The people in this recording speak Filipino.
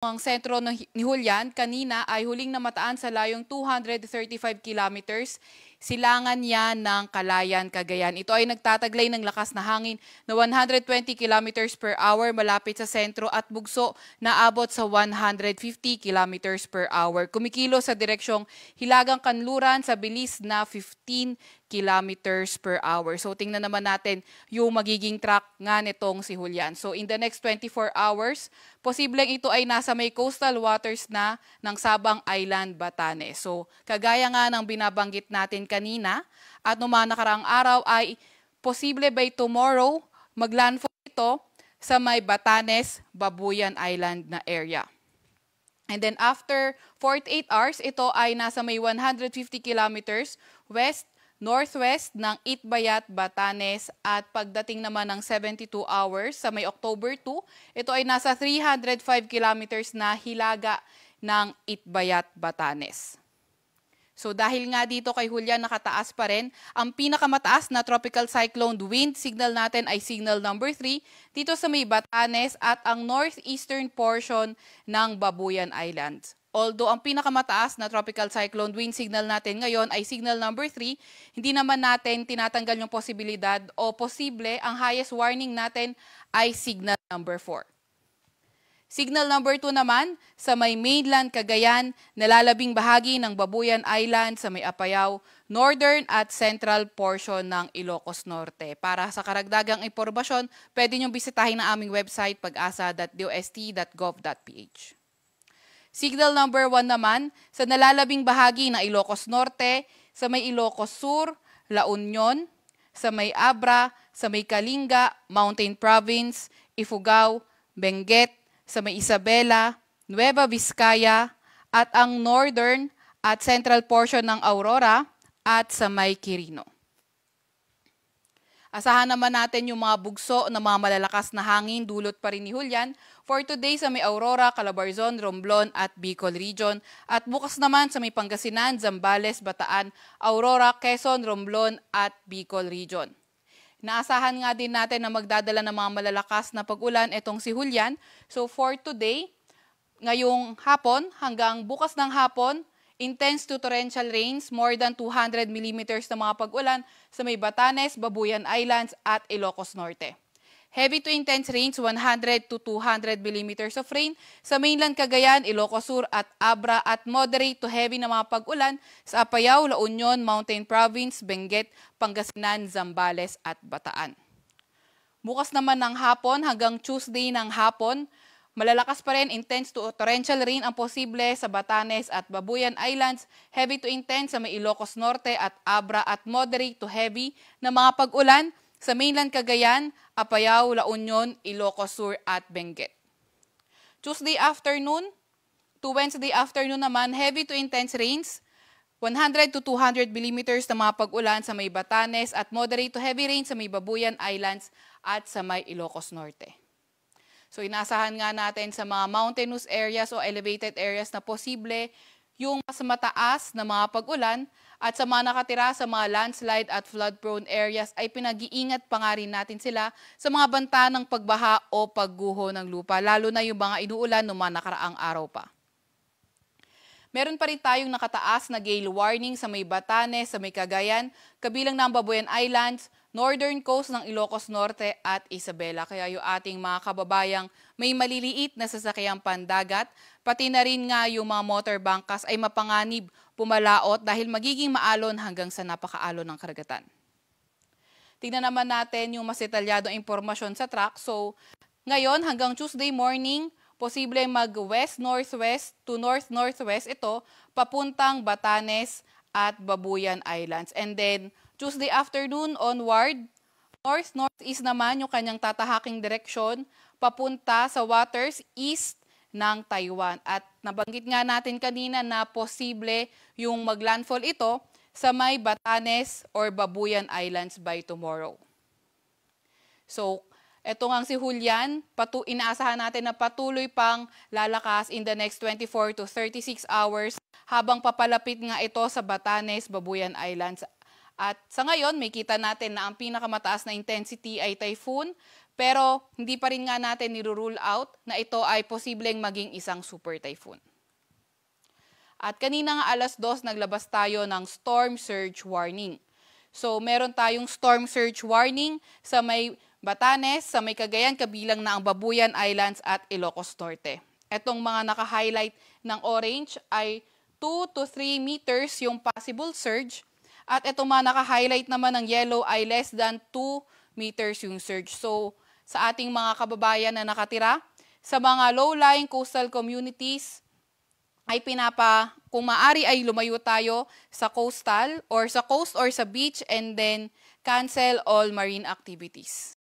Ang sentro ni Julian kanina ay huling namataan sa layong 235 kilometers silangan yan ng Kalayan, Cagayan. Ito ay nagtataglay ng lakas na hangin na 120 kilometers per hour malapit sa sentro at bugso na abot sa 150 kilometers per hour. Kumikilo sa direksyong Hilagang Kanluran sa bilis na 15 kilometers per hour. So tingnan naman natin yung magiging track nga nitong si Julian. So in the next 24 hours, posibleng ito ay nasa may coastal waters na ng Sabang Island, Batanes. So kagaya nga ng binabanggit natin kanina at noong mga nakaraang araw ay posible by tomorrow maglandfall ito sa may Batanes, Babuyan Island na area. And then after 48 hours, ito ay nasa may 150 kilometers west northwest ng Itbayat, Batanes at pagdating naman ng 72 hours sa may October 2, ito ay nasa 305 kilometers na hilaga ng Itbayat, Batanes. So dahil nga dito kay Julian nakataas pa rin, ang pinakamataas na tropical cyclone wind signal natin ay signal number 3 dito sa may Batanes at ang northeastern portion ng Babuyan Islands. Although ang pinakamataas na tropical cyclone wind signal natin ngayon ay signal number 3, hindi naman natin tinatanggal yung posibilidad o posible ang highest warning natin ay signal number 4. Signal number 2 naman, sa may mainland Cagayan, nalalabing bahagi ng Babuyan Island sa may Apayaw, northern at central portion ng Ilocos Norte. Para sa karagdagang impormasyon, pwede niyong bisitahin ang aming website pag-asa.dost.gov.ph. Signal number 1 naman, sa nalalabing bahagi ng Ilocos Norte, sa may Ilocos Sur, La Union, sa may Abra, sa may Kalinga, Mountain Province, Ifugao, Benguet, sa may Isabela, Nueva Vizcaya, at ang northern at central portion ng Aurora at sa may Quirino. Asahan naman natin yung mga bugso na mga malalakas na hangin dulot pa rin ni Julian for today sa may Aurora, Calabarzon, Romblon at Bicol Region at bukas naman sa may Pangasinan, Zambales, Bataan, Aurora, Quezon, Romblon at Bicol Region. Naasahan nga din natin na magdadala ng mga malalakas na pag-ulan itong si Julian. So for today, ngayong hapon hanggang bukas ng hapon, intense to torrential rains, more than 200 millimeters na mga pag-ulan sa may Batanes, Babuyan Islands at Ilocos Norte. Heavy to intense rains, 100 to 200 millimeters of rain. Sa mainland Cagayan, Ilocos Sur at Abra at moderate to heavy na mga pag-ulan sa Apayao, La Union, Mountain Province, Benguet, Pangasinan, Zambales at Bataan. Bukas naman ng hapon hanggang Tuesday ng hapon, Malalakas pa rin intense to torrential rain ang posible sa Batanes at Babuyan Islands, heavy to intense sa may Ilocos Norte at Abra at moderate to heavy na mga pag-ulan sa mainland Cagayan, Apayao, La Union, Ilocos Sur at Benguet. Tuesday afternoon to Wednesday afternoon naman, heavy to intense rains, 100 to 200 millimeters na mga pag-ulan sa may Batanes at moderate to heavy rain sa may Babuyan Islands at sa may Ilocos Norte. So inaasahan nga natin sa mga mountainous areas o elevated areas na posible yung mas mataas na mga pag-ulan at sa mga nakatira sa mga landslide at flood-prone areas ay pinag-iingat pa nga rin natin sila sa mga banta ng pagbaha o pagguho ng lupa, lalo na yung mga inuulan noong mga nakaraang araw pa. Meron pa rin tayong nakataas na gale warning sa may Batanes, sa may Cagayan, kabilang na ang Babuyan Islands, northern coast ng Ilocos Norte at Isabela. Kaya yung ating mga kababayang may maliliit na sasakyang pandagat Pati na rin nga yung mga motor motorbangkas ay mapanganib, pumalaot dahil magiging maalon hanggang sa napakaalon ng karagatan. Tingnan naman natin yung mas detalyadong impormasyon sa track. So, ngayon hanggang Tuesday morning, posible mag-west-northwest to north-northwest ito papuntang Batanes at Babuyan Islands. And then Tuesday afternoon onward, north-northeast naman yung kanyang tatahaking direksyon papunta sa waters east ng Taiwan. At nabanggit nga natin kanina na posible yung maglandfall ito sa may Batanes or Babuyan Islands by tomorrow. So, eto nga si Julian, patu inaasahan natin na patuloy pang lalakas in the next 24 to 36 hours habang papalapit nga ito sa Batanes, Babuyan Islands at sa ngayon, may kita natin na ang pinakamataas na intensity ay typhoon pero hindi pa rin nga natin nirurule out na ito ay posibleng maging isang super typhoon. At kanina nga alas dos naglabas tayo ng storm surge warning. So meron tayong storm surge warning sa may Batanes, sa may Cagayan, kabilang na ang Babuyan Islands at Ilocos Norte. Etong mga naka-highlight ng orange ay 2 to 3 meters yung possible surge. At etong mga naka-highlight naman ng yellow ay less than 2 meters yung surge. So, sa ating mga kababayan na nakatira sa mga low-lying coastal communities ay pinapa, kung maari ay lumayo tayo sa coastal or sa coast or sa beach and then cancel all marine activities.